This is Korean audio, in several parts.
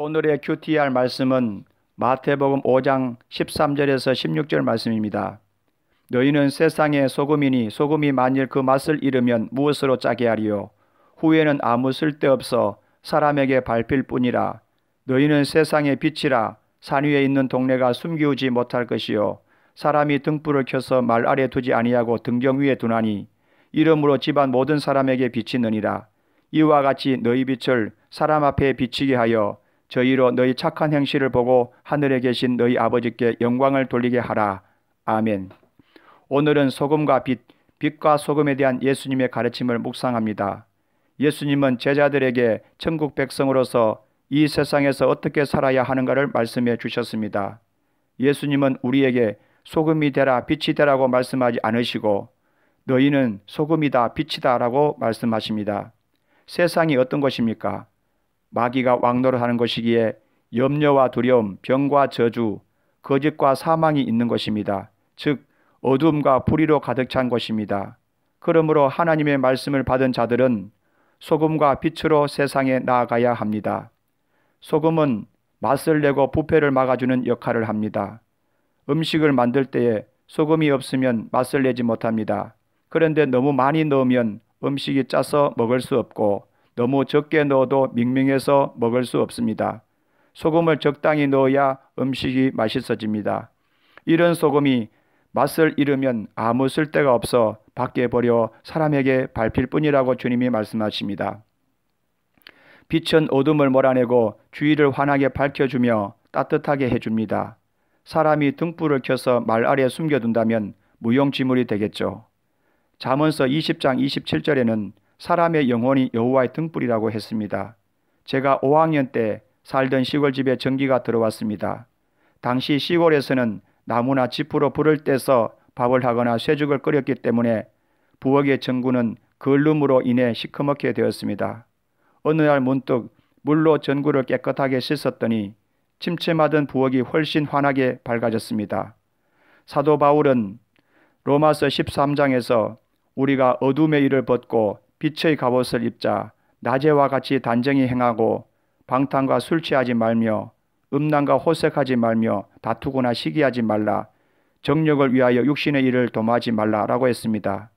오늘의 QTR 말씀은 마태복음 5장 13절에서 16절 말씀입니다. 너희는 세상의 소금이니 소금이 만일 그 맛을 잃으면 무엇으로 짜게 하리요? 후에는 아무 쓸데없어 사람에게 밟힐 뿐이라. 너희는 세상의 빛이라 산 위에 있는 동네가 숨기우지 못할 것이요. 사람이 등불을 켜서 말 아래 두지 아니하고 등정 위에 두나니 이름으로 집안 모든 사람에게 비치느니라. 이와 같이 너희 빛을 사람 앞에 비치게 하여 저희로 너희 착한 행실을 보고 하늘에 계신 너희 아버지께 영광을 돌리게 하라. 아멘. 오늘은 소금과 빛, 빛과 소금에 대한 예수님의 가르침을 묵상합니다. 예수님은 제자들에게 천국 백성으로서 이 세상에서 어떻게 살아야 하는가를 말씀해 주셨습니다. 예수님은 우리에게 소금이 되라 빛이 되라고 말씀하지 않으시고 너희는 소금이다 빛이다라고 말씀하십니다. 세상이 어떤 것입니까? 마귀가 왕노를 하는 것이기에 염려와 두려움, 병과 저주, 거짓과 사망이 있는 것입니다. 즉 어둠과 불의로 가득 찬 것입니다. 그러므로 하나님의 말씀을 받은 자들은 소금과 빛으로 세상에 나아가야 합니다. 소금은 맛을 내고 부패를 막아주는 역할을 합니다. 음식을 만들 때에 소금이 없으면 맛을 내지 못합니다. 그런데 너무 많이 넣으면 음식이 짜서 먹을 수 없고 너무 적게 넣어도 밍밍해서 먹을 수 없습니다. 소금을 적당히 넣어야 음식이 맛있어집니다. 이런 소금이 맛을 잃으면 아무 쓸데가 없어 밖에 버려 사람에게 밟힐 뿐이라고 주님이 말씀하십니다. 빛은 어둠을 몰아내고 주위를 환하게 밝혀주며 따뜻하게 해줍니다. 사람이 등불을 켜서 말 아래 숨겨둔다면 무용지물이 되겠죠. 잠언서 20장 27절에는 사람의 영혼이 여호와의 등불이라고 했습니다. 제가 5학년 때 살던 시골집에 전기가 들어왔습니다. 당시 시골에서는 나무나 지푸로 불을 떼서 밥을 하거나 쇠죽을 끓였기 때문에 부엌의 전구는 걸름으로 인해 시커멓게 되었습니다. 어느 날 문득 물로 전구를 깨끗하게 씻었더니 침침하던 부엌이 훨씬 환하게 밝아졌습니다. 사도 바울은 로마서 13장에서 우리가 어둠의 일을 벗고 빛의 갑옷을 입자 낮에와 같이 단정히 행하고 방탕과 술 취하지 말며 음란과 호색하지 말며 다투거나 시기하지 말라 정력을 위하여 육신의 일을 도마하지 말라라고 했습니다.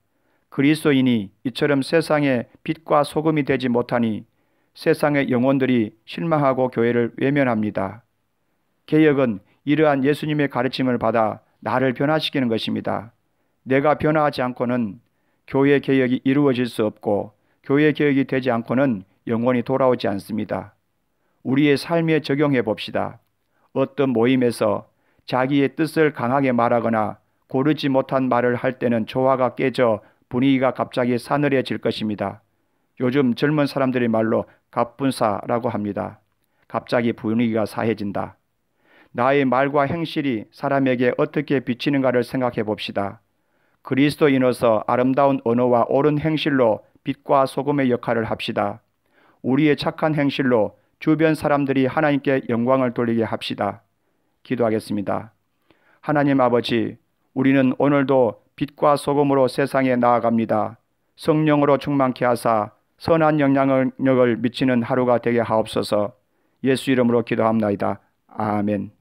그리스도인이 이처럼 세상에 빛과 소금이 되지 못하니 세상의 영혼들이 실망하고 교회를 외면합니다. 개혁은 이러한 예수님의 가르침을 받아 나를 변화시키는 것입니다. 내가 변화하지 않고는 교회 개혁이 이루어질 수 없고 교회 개혁이 되지 않고는 영원히 돌아오지 않습니다. 우리의 삶에 적용해 봅시다. 어떤 모임에서 자기의 뜻을 강하게 말하거나 고르지 못한 말을 할 때는 조화가 깨져 분위기가 갑자기 사늘해질 것입니다. 요즘 젊은 사람들이 말로 갑분사라고 합니다. 갑자기 분위기가 사해진다. 나의 말과 행실이 사람에게 어떻게 비치는가를 생각해 봅시다. 그리스도인으로서 아름다운 언어와 옳은 행실로 빛과 소금의 역할을 합시다. 우리의 착한 행실로 주변 사람들이 하나님께 영광을 돌리게 합시다. 기도하겠습니다. 하나님 아버지, 우리는 오늘도 빛과 소금으로 세상에 나아갑니다. 성령으로 충만케 하사 선한 영향력을 미치는 하루가 되게 하옵소서. 예수 이름으로 기도합나다 아멘.